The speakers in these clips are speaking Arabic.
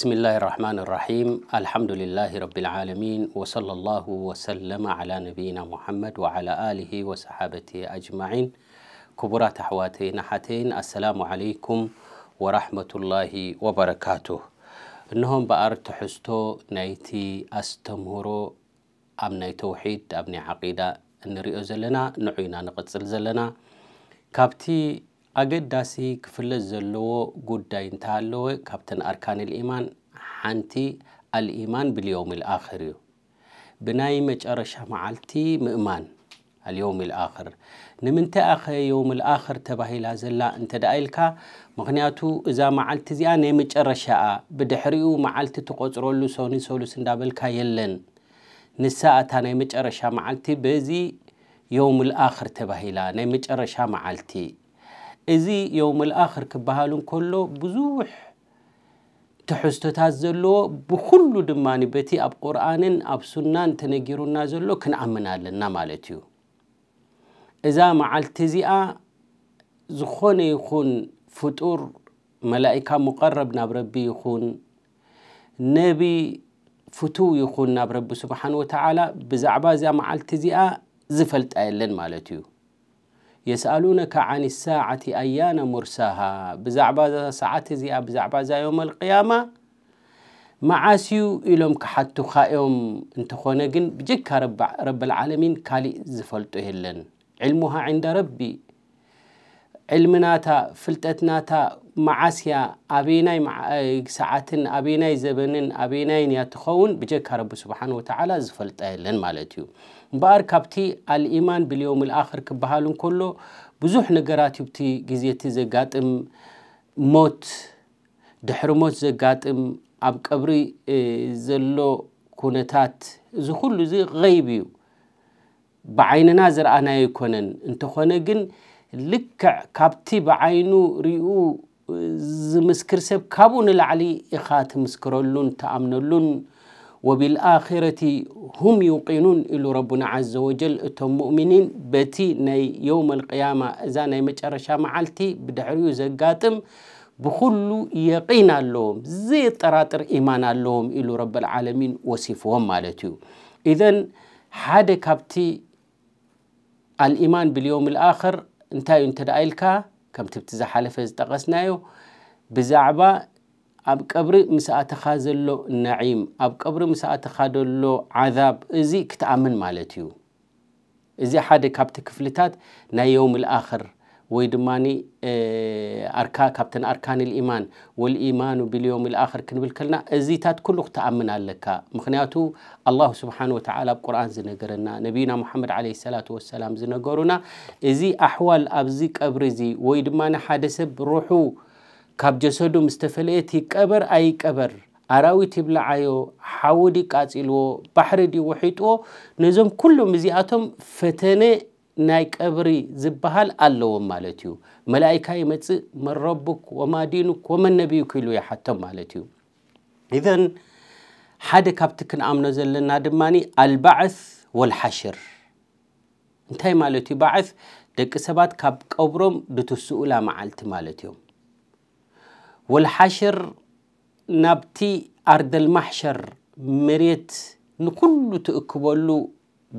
بسم الله الرحمن الرحيم الحمد لله رب العالمين وصلى الله وسلم على نبينا محمد وعلى آله وصحابته أجمعين كبرات أحواتي نحتين السلام عليكم ورحمة الله وبركاته إنهم بأر تحستو نيتي أستمهرو أم توحيد عقيدة نريو زلنا نعينا نقتل زلنا كابتي ኣገዳሲ ክፍለጥ ዘለዎ ጉዳይ እንተሃለወ ካብተን ኣርካን ልኢማን ሓንቲ ኣልኢማን ብልዮም ልኣክር እዩ ብናይ መጨረሻ መዓልቲ ምእማን ኣልዮም ልኣክር ንምንታይ ኣኸ ዮም ልኣክር ተባሂላ ዘላ እንተ ደኣ ኢልካ ምክንያቱ እዛ መዓልቲ እዚኣ ናይ መጨረሻኣ ብድሕሪኡ መዓልቲ ትቆፅረሉ ሰኒ ሰሉስ እንዳበልካ የለን ንሳ እታ ናይ መጨረሻ መዓልቲ በዚ ዮም ልኣክር ተባሂላ ናይ መጨረሻ መዓልቲ እዚ ዮውም ልኣክር ክበሃሉ እንከሎ ብዙሕ ትሕዝቶታት ዘለዎ ብኩሉ ድማ በቲ ኣብ ቁርኣንን ኣብ ሱናን ተነጊሩና ዘሎ ክንኣምን ኣለና ማለት እዩ እዛ መዓልቲ እዚኣ ዝኾነ ይኹን ፍጡር መላእካ ሙቀረብ ናብ ረቢ ይኹን ነቢ ፍቱ ይኹን ናብ ረቢ ስብሓን ወተዓላ ብዛዕባ እዚኣ መዓልቲ እዚኣ ዝፈልጣ የለን ማለት እዩ የስአሉነከ ዓን ሳዓቲ ኣያነ ሙርሳሃ ብዛዕባ እዛ ሰዓት እዚኣ ብዛዕባ እዛ ዮም ኣልቅያማ መዓስዩ ኢሎም ክሓቱኻ እዮም እንተኾነ ግን ብጀካ ረብልዓለሚን ካሊእ ዝፈልጦ የለን ዕልሙሃ ዕንዳ ረቢ ዕልምናታ ፍልጠትናታ መዓስያ ኣበይናይ ሰዓትን ኣበይናይ ዘበንን ኣበይናይን እያ ትኸውን ብጀካ ረቢ ስብሓን ወተዓላ ዝፈልጣ የለን ማለት እዩ እምበኣር ካብቲ ኣልኢማን ብልዮም ልኣኽር ክበሃል እንከሎ ብዙሕ ነገራት ዩብቲ ግዜ እቲ ዘጋጥም ሞት ድሕሪ ሞት ዘጋጥም ኣብ ቀብሪ ዘሎ ኩነታት እዚ ኩሉ እዚ غይብ እዩ ብዓይንና ዝረኣናዮ ይኮነን እንተኾነ ግን ልክዕ ካብቲ ብዓይኑ ርኡ ዝምስክር ሰብ ካብኡ ንላዕሊ ኢኻ ትምስክረሉን ተኣምነሉን وبالآخرة هم يقينون إلى ربنا عز وجل أتم مؤمنين بتي ناي يوم القيامة إذا ناي مجرشا معالتي بدعريو زقاتم بخل يقين اللهم زي تراتر إيمان اللهم إلى رب العالمين وصفهم مالتيو إذن حدا كابتي الإيمان باليوم الآخر انتا ينتدى إلكا كم تبتزا حالفة زتغسنايو بزعبا أب قبر مساء تخازلو نعيم أب قبر مساء تخازلو عذاب إزي كتأمن مالتيو إزي حادة كابت كفلتات نا يوم الآخر ويدماني أركا كابتن أركان الإيمان والإيمان باليوم الآخر كنبل كلنا إزي تات كله تأمن لك مخنياتو الله سبحانه وتعالى بقرآن زنقرنا نبينا محمد عليه الصلاة والسلام زنقرنا إزي أحوال أبزي قبر إزي ويدماني حادث روحو ካብ ጀሰዱ ምስ ተፈለየ ተፈለየት ይቀበር ኣይቀበር ኣራዊት ይብላዓዮ ሓዊ ዲ ቃፂልዎ ባሕሪ ዲ ውሒጥዎ ነዞም ኩሎም እዚኣቶም ፈተነ ናይ ቀብሪ ዝበሃል ኣለዎም ማለት እዩ መላእካ ይመፅእ መረቡክ ወማዲኑክ ወመነቢዩክ ኢሉ ይሓቶም ማለት እዩ ኢዘን ሓደ ካብቲ ክንኣምኖ ዘለና ድማኒ ኣልባዕስ ወልሓሽር እንታይ ማለት እዩ ባዕስ ደቂ ሰባት ካብ ቀብሮም ድትስኡላ መዓልቲ ማለት እዮም ወልሐሽር ናብቲ ኣርደልማሕሸር መሬት ንኩሉ ትእክበሉ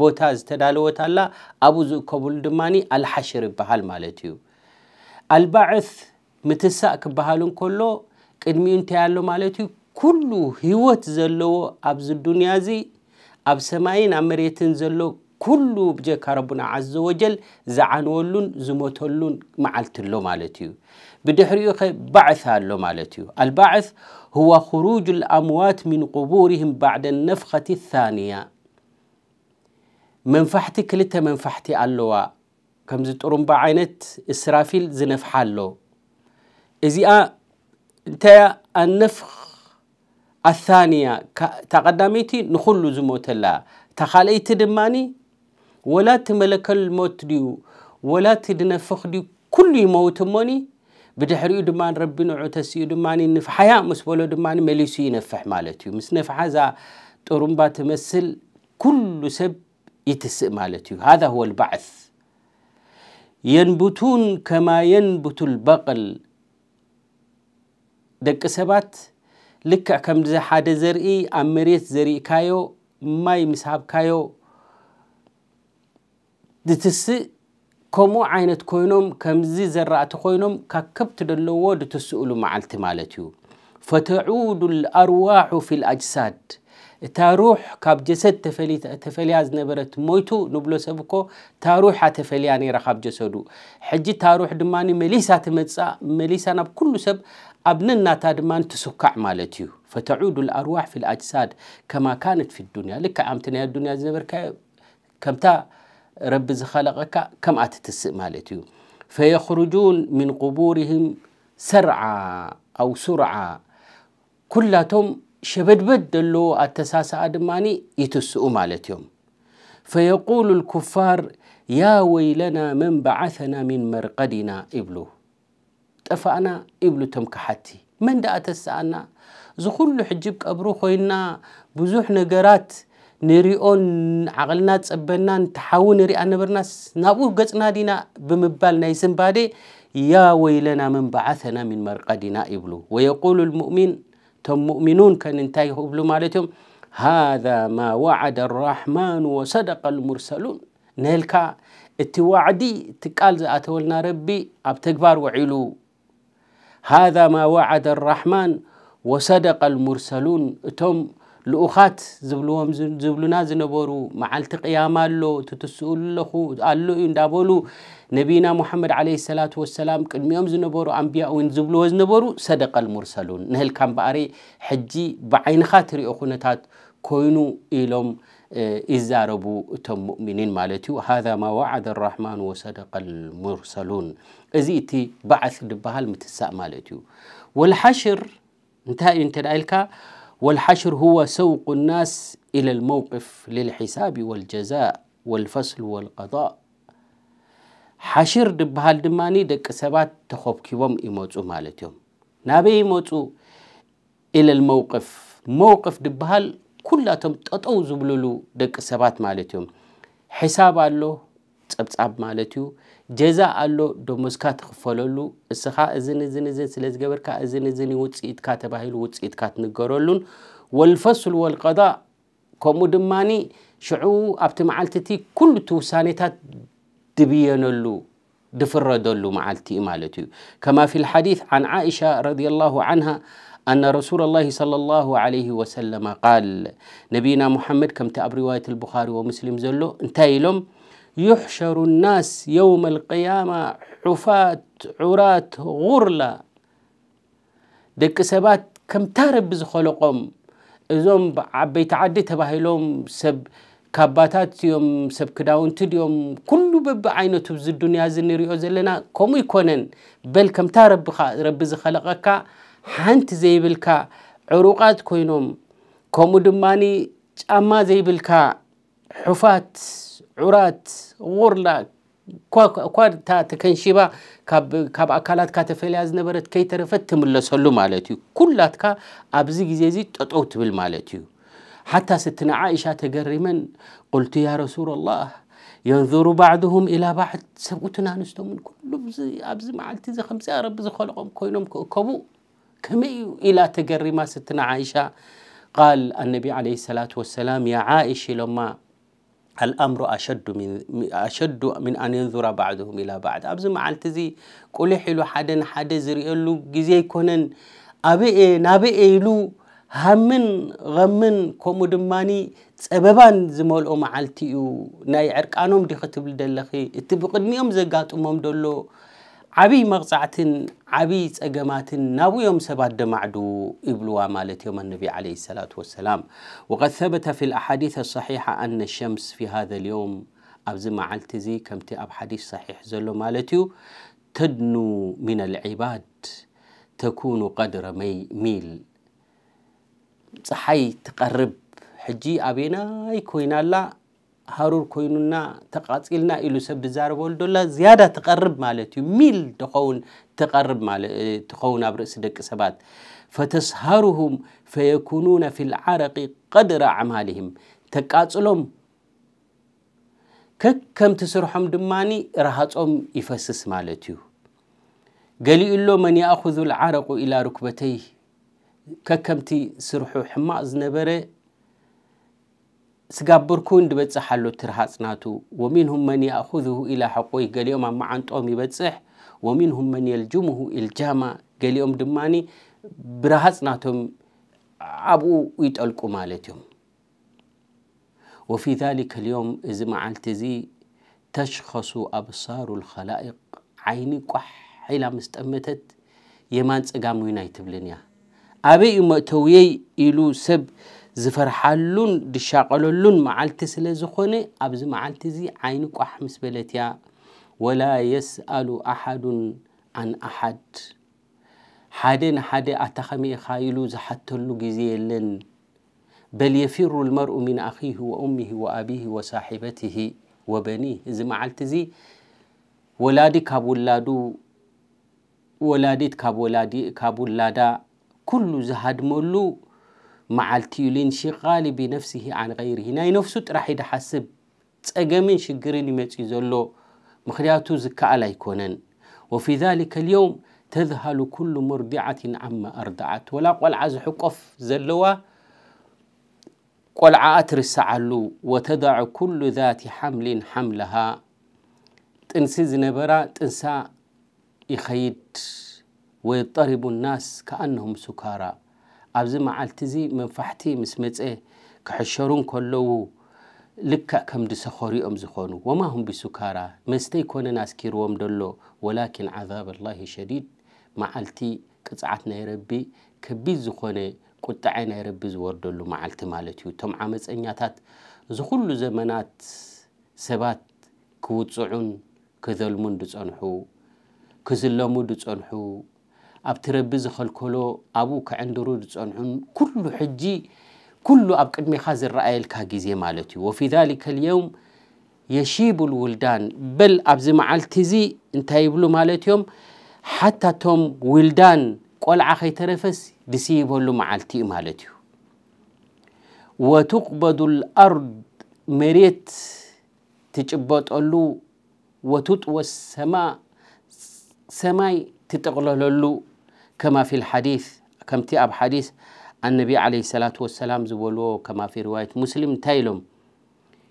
ቦታ ዝተዳለወት ኣላ ኣብኡ ዝእከበሉ ድማኒ ኣልሓሽር ይበሃል ማለት እዩ ኣልባዕፍ ምትሳእ ክበሃል እንከሎ ቅድሚኡ እንታይ ኣሎ ማለት እዩ ኩሉ ህይወት ዘለዎ ኣብዚ ዱንያ እዚ ኣብ ሰማይን ኣብ መሬትን ዘሎ كلو بجيك ربنا عز وجل زعنولون زموتولون معلت اللو مالتيو بدحريو خي بعثها اللو مالتيو البعث هو خروج الأموات من قبورهم بعد النفخة الثانية منفحتي كلتا منفحتي اللواء كم زيت أرنبا عينت إسرافيل زنفحة اللو إذي آ انت النفخ الثانية تقدميتي نخلو زموت الله تخاليتي دماني ولا تملك الموت ديو ولا تدنفخ ديو كل موت موني بدحريو دمان ربنا عتسيو دمان النف حياة مسبولو دماني مليسو ينفح مالتيو مس نفح هذا طرمبا تمثل كل سب يتسق مالتيو هذا هو البعث ينبتون كما ينبت البقل دك سبات لك كم زحاد زرئي أمريت زرئي كايو ماي مسحاب كايو ድትስእ ከምኡ ዓይነት ኮይኖም ከምዚ ዘራእቲ ኮይኖም ካከብቲ ደለዎ ድትስእሉ መዓልቲ ማለት እዩ ፈተዑዱ ልኣርዋሑ ፊ ልኣጅሳድ እታ ሩሕ ካብ ጀሰድ ተፈልያ ዝነበረት ሞይቱ ንብሎ ሰብ እኮ እታ ሩሕ ተፈልያ ነይራ ካብ ጀሰዱ ሕጂ እታ ሩሕ ድማ መሊሳ ትመፃእ መሊሳ ናብ ኩሉ ሰብ ኣብ ነናታ ድማ ትስካዕ ማለት እዩ ፈተዑዱ ልኣርዋሕ ፊ ልኣጅሳድ ከማ ካነት ፊ ዱንያ ልክዕ ኣምቲ ናይ ኣዱንያ ዝነበርካ ከምታ رب زخلقك كم أتتسئ مالتيو فيخرجون من قبورهم سرعة أو سرعة كلاتهم شبدبد اللو التساسة أدماني يتسئوا مالتيو فيقول الكفار يا ويلنا من بعثنا من مرقدنا إبلو تفأنا إبلو كحتي من دا أتسأنا زخل حجب أبرو خوينا بزوح نقرات ንሪኦን ዓቕልና ፀበና ንተሓዊ ንሪኣ ነበርናስ ናብኡ ገፅና ዲና ብምባል ናይ ስንባዴ ያ ወይለና ምን በዓثና ምን መርቀድና ይብሉ ወየቁሉ ልሙእሚን እቶም ሙእሚኑን ከን እንታይ ይብሉ ማለት እዮም ሃذ ማ ወዓደ ራሕማኑ ወሰደቀ ልሙርሰሉን ንህልካ እቲ ዋዕዲ እቲ ቃል ዝኣተወልና ረቢ ኣብ ተግባር ውዒሉ ሃذ ማ ወዓደ ራሕማን ወሰደቀ ልሙርሰሉን እቶም لوخات زبلوهم زبلونا زنبورو مع التقيام الله تتسؤل له قالوا إن دابولو نبينا محمد عليه الصلاة والسلام كل يوم زنبورو أنبياء وإن زبلوه زنبورو صدق المرسلون نهل كان بعري حجي بعين خاطري أخونا تات كونوا إلهم إذا ربوا تم مؤمنين مالتي وهذا ما وعد الرحمن وصدق المرسلون أزيتي بعث لبها المتساء مالتي والحشر انتهى انت, انت والحشر هو سوق الناس إلى الموقف للحساب والجزاء والفصل والقضاء حشر دبهال دماني دك سبات تخوب كيوم إموتو مالتهم نابي إموتو إلى الموقف موقف دبهال كلاتهم تطوزو بلولو دك سبات مالتيوم حساب اللو تبتعب مالتيو جزا الله دمسكات خفلولو السخاء زين زين زين سلز جبر كا زين زين وتس إيد كاتبه هيل وتس إيد كات نجارلون والفصل والقضاء كمدماني شعو أبت معلتي كل توسانيت دبيانلو دفردلو معلتي مالتي كما في الحديث عن عائشة رضي الله عنها أن رسول الله صلى الله عليه وسلم قال نبينا محمد كم تأبر رواية البخاري ومسلم زلو انتهي لهم يحشر الناس يوم القيامة حفاة عراة غرلا كم دቂ ሰባት ከምታር ብዝኸለቆም እዞም ዓበይቲ ዓዲ ተባሂሎም ሰብ ካባታት ድዮም ሰብ ክዳውንቲ ድዮም ኩሉ በቢ ዓይነቱ ዚ ዱንያ እዚ ንሪኦ ዘለና ከምኡ ይኮነን በል ከምታ ረቢ ዝኸለቐካ ሓንቲ ዘይብልካ ዕሩቓት ኮይኖም ከምኡ ድማኒ ጫማ ዘይብልካ ሑፋት عرات غرلا كوا تا تكنشيبا كاب كاب أكلات كاتفلي أز نبرت كي ترفت تمل سلو مالتيو كلات كا أبزي جزيزي تطوت بالمالتيو حتى ستنا عائشة تقريما قلت يا رسول الله ينظر بعضهم إلى بعض سبوتنا نستو من كل بزي أبزي معلتي زي خمسة رب زي خلقهم كوينهم كبو كمي إلى تقريما ستنا عائشة قال النبي عليه الصلاة والسلام يا عائشة لما الامر اشد من اشد من ان ينظر بعضهم الى بعض ኣብዚ መዓልቲ እዚ ቁልሕ ኢሉ ሓደን ሓደ ዝርእየሉ ግዜ ኣይኮነን ኣበየ ናበየ ኢሉ ሃምን غምን ከምኡ ድማኒ ፀበባን ዝመልኦ መዓልቲ እዩ ናይ ዕርቃኖም ዲ ክትብል ደለኺ እቲ ብቅድሚኦም ዘጋጥሞም ደሎ عبي مغزعتن عبي ناوي يوم سبات دمعدو إبلوا مالت يوم النبي عليه الصلاة والسلام وقد ثبت في الأحاديث الصحيحة أن الشمس في هذا اليوم أبز معلت كم تأب حديث صحيح زلو مالتيو تدنو من العباد تكون قدر مي ميل صحي تقرب حجي أبينا يكوين الله ሃሩር ኮይኑና ተቃፂልና ኢሉ ሰብ ዝዛረበሉ ዶላ ዝያዳ ትቐርብ ማለት እዩ ሚል ትኸውን ትቐርብ ትኸውን ኣብ ርእሲ ደቂ ሰባት ፈተስሃሩሁም ፈየኩኑነ ፊ ልዓረቂ ቀድረ ኣዕማልህም ተቃፅሎም ከከም ትስርሖም ድማኒ ረሃፆም ይፈስስ ማለት እዩ ገሊኡ ሎ መን ያእኹذ ልዓረቁ ኢላ ርክበተይ ከከምቲ ስርሑ ሕማቕ ዝነበረ سجابركون دبتس حلو ترهاس ومنهم من يأخذه إلى حقوه قال يوم ما عن تومي بتسح ومنهم من يلجمه الجامع قال يوم دماني برهاس ناتهم أبو ويتألقوا مالتهم وفي ذلك اليوم إذا مع التزي تشخص أبصار الخلائق عيني قح حيلا مستأمتت يمان تسقام ويناي تبلنيا أبي مأتويي إلو سب ዝፈርሓሉን ድሻቀለሉን መዓልቲ ስለ ዝኾነ ኣብዚ መዓልቲ እዚ ዓይኒ ቋሕ ምስ በለት እያ ወላ የስአሉ ኣሓዱን ኣን ኣሓድ ሓደ ንሓደ ኣታ ከመኢኻ ኢሉ ዝሓተሉ ግዜ የለን በል የፊሩ ልመርኡ ምን ኣኺህ ወእሚህ ወኣብህ ወሳሒበትህ ወበኒህ እዚ መዓልቲ እዚ ወላዲ ካብ ውላዱ ወላዲት ካብ ውላዳ ኩሉ ዝሃድመሉ مع التيولين شي غالي بنفسه عن غيره ناي نفسه تراح يدحسب تأقامين شقرين يمتي زولو مخلياتو زكاء لايكونن وفي ذلك اليوم تذهل كل مرضعة عما أرضعت ولا قول عز حقف زلوا قول عاترس علو وتضع كل ذات حمل حملها تنسيز نبرا تنسى يخيد ويضطرب الناس كأنهم سكارى ኣብዚ መዓልቲ እዚ መንፋሕቲ ምስ መፀ ክሕሸሩ ከለዉ ልካእ ከም ድሰኸሪኦም ዝኾኑ ወማሁም ብሱካራ መስተ ይኮነን ኣስኪርዎም ደሎ ወላኪን ዓዛብ ላሂ ሸዲድ መዓልቲ ቅፅዓት ናይ ረቢ ከቢድ ዝኾነ ቁጣዐ ናይ ረቢ ዝወርደሉ መዓልቲ ማለት እዩ እቶም ዓመፀኛታት እዚ ኩሉ ዘመናት ሰባት ክውፅዑን ክዘልሙን ድፀንሑ ክዝለሙ ድፀንሑ أب تربز خلكلو أبو كعندرو تصنعون كل حجي كل أب قد مخازر رأي الكهجزي مالتي وفي ذلك اليوم يشيب الولدان بل أبز مع التزي انتايبلو مالتيهم حتى توم ولدان قول عخي ترفس دسيبه له مع التي مالتيه وتقبض الأرض مريت تجبط له وتطوى السماء سماي تتغلل له كما في الحديث كم تياب حديث النبي عليه الصلاة والسلام زبولو كما في رواية مسلم تايلم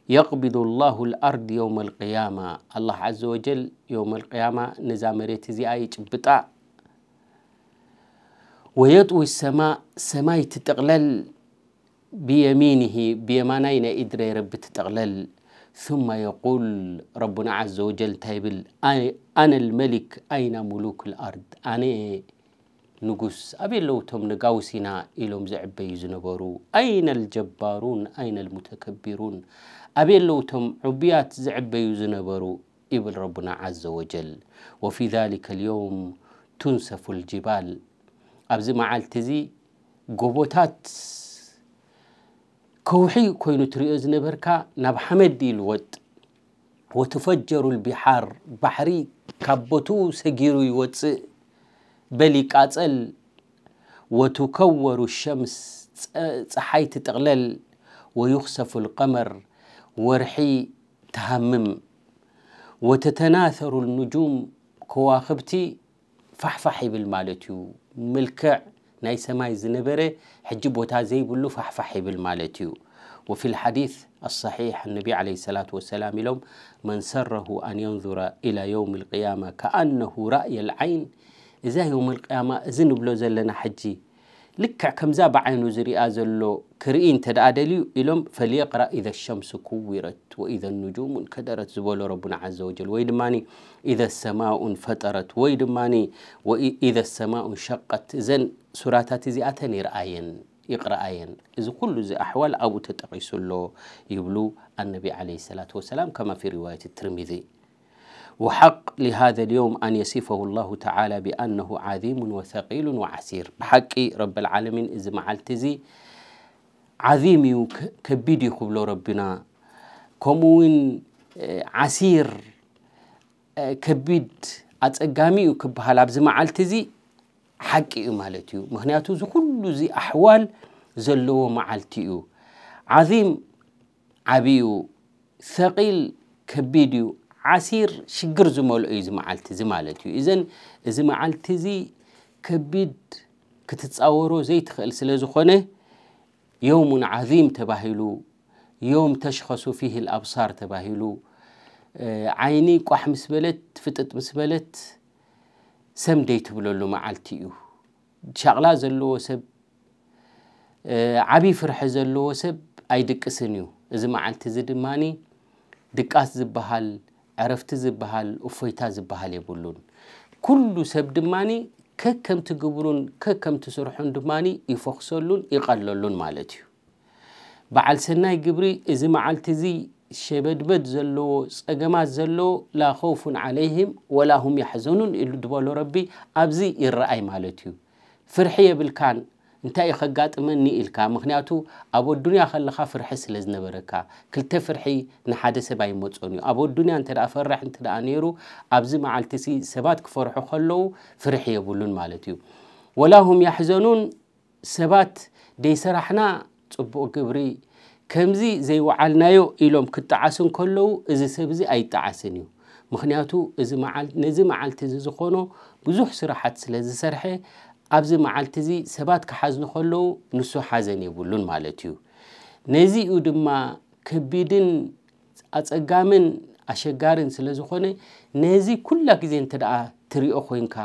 يقبض الله الأرض يوم القيامة الله عز وجل يوم القيامة نزام زي أي بتاع ويطوي السماء سماي تتقلل بيمينه بيمانين إدري رب تتقلل ثم يقول ربنا عز وجل تايبل أنا الملك أين ملوك الأرض أنا نجوس أبي لو تم نجاوسنا إلهم زعب يزنبرو أين الجبارون أين المتكبرون أبي لو تم عبيات زعب يزنبرو إبل ربنا عز وجل وفي ذلك اليوم تنسف الجبال أبز ما زي قبوتات كوحي كوينو تريو نبركا ناب حمد الود وتفجر البحار بحري كبوتو سجيرو يوتسئ بلي كاتل وتكور الشمس تحيت تغلل ويخسف القمر ورحي تهمم وتتناثر النجوم كواخبتي فحفحي بالمالتيو ملكع ناي سماي زنبرة حجب وتازي بلو فحفحي بالمالتيو وفي الحديث الصحيح النبي عليه الصلاة والسلام لهم من سره أن ينظر إلى يوم القيامة كأنه رأي العين إذا يوم القيامة إذن بلو لنا حجي لكع كمزا بعينو زري آزلو كرئين تدعادلي إلوم فليقرأ إذا الشمس كورت وإذا النجوم انكدرت زبولو ربنا عز وجل ويدماني إذا السماء انفترت ويدماني وإذا السماء انشقت إذن سراتات زيئتان يقرأ يقرأين إذا كل زي أحوال أو تتقيس له يبلو النبي عليه الصلاة والسلام كما في رواية الترمذي وحق لهذا اليوم أن يصفه الله تعالى بأنه عظيم وثقيل وعسير بحقي رب العالمين إذا ما زي عظيم كبيد يقبل ربنا كموين آه، عسير آه، كبيد أتقامي كبهال لابز ما زي حقي مالتيو مهنياتو زي كل زي أحوال زلو معلتيو عظيم عبيو ثقيل كبيديو عسير شجر زمالو اي زمالتي زمالتي اذن زمالتي زي كبيد كتتصاورو زي تخيل سلازو يوم عظيم تباهيلو يوم تشخصو فيه الابصار تباهيلو آه عيني قح مسبلت فتت مسبلت سم ديت بلولو معالتي يو شغلا زلو وسب آه عبي فرح زلو وسب اي دكسنيو زمالتي زدماني دكاس زبهال عرفت زبهال وفيت زبهال يبولون كل سب دماني ككم تقبلون ككم تسرحون دماني يفخسلون يقللون مالتي بعد سنة جبري إذا معلت زي بد زلو أجمع زلو لا خوف عليهم ولا هم يحزنون إلا دبالو ربي أبزي الرأي مالتي فرحية بالكان እንታይ እዩ ከጋጥመኒ ኢልካ ምክንያቱ ኣብ ኣዱንያ ከለካ ፍርሒ ስለ ዝነበረካ ክልተ ፍርሒ ንሓደ ሰብ ኣይመፆን እዩ ኣብ ኣዱንያ እንተ ፈራሕ እንተ ነይሩ ኣብዚ መዓልቲ ሲ ሰባት ክፈርሑ ከለዉ ፍርሒ የብሉን ማለት እዩ ወላሁም ያሕዘኑን ሰባት ደይ ደይሰራሕና ፅቡቅ ግብሪ ከምዚ ዘይወዓልናዮ ኢሎም ክጠዓስን ከለዉ እዚ ሰብ እዚ ኣይጠዓስን እዩ ምክንያቱ ነዚ መዓልቲ እዚ ዝኾኖ ብዙሕ ስራሓት ስለ ዝሰርሐ ኣብዚ መዓልቲ እዚ ሰባት ክሓዝኑ ከለዉ ንሱ ሓዘን የብሉን ማለት እዩ ነዚኡ ድማ ከቢድን ኣፀጋምን ኣሸጋርን ስለ ዝኾነ ነዚ ኩላ ግዜ እንተ ደኣ ትሪኦ ኮንካ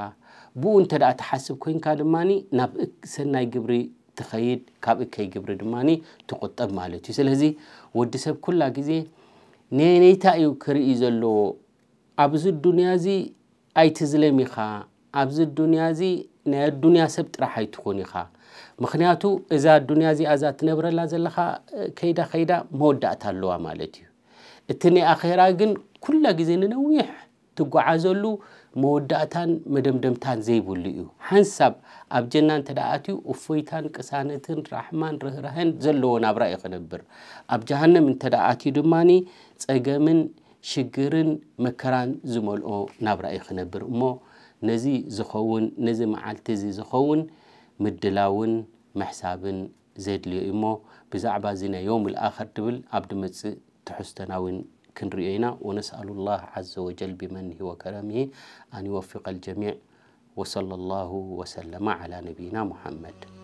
ብኡ እንተ ደኣ ተሓስብ ኮንካ ድማ ናብ ሰናይ ግብሪ ትኸይድ ካብ እከይ ግብሪ ድማ ትቁጠብ ማለት እዩ ስለዚ ወዲ ሰብ ኩላ ግዜ ነነይታ እዩ ክርኢ ዘለዎ ኣብዚ ዱንያ እዚ ኣይትዝለም ኢኻ ኣብዚ ዱንያ እዚ ናይ ኣዱንያ ሰብ ጥራሕ ኣይትኮን ኢኻ ምክንያቱ እዛ ኣዱንያ እዚኣ እዛ ትነብረላ ዘለካ ከይዳ ከይዳ መወዳእታ ኣለዋ ማለት እዩ እቲ ናይ ኣኼራ ግን ኩላ ግዜ ንነዊሕ ትጓዓዘሉ መወዳእታን መደምደምታን ዘይብሉ እዩ ሓንሳብ ኣብ ጀና እንተ ደኣ ኣትዩ እፎይታን ቅሳነትን ራሕማን ርህራህን ዘለዎ ናብራ እዩ ክነብር ኣብ ጃሃንም እንተ ደኣ ኣትዩ ድማኒ ፀገምን ሽግርን መከራን ዝመልኦ ናብራ እዩ ክነብር እሞ نزي زخون نزي معالتي زي زخون مدلاون محسابن زيد ليو إمو بزعبا زينا يوم الآخر تبل عبد متس تحستنا وين ونسأل الله عز وجل بمنه وكرمه أن يوفق الجميع وصلى الله وسلم على نبينا محمد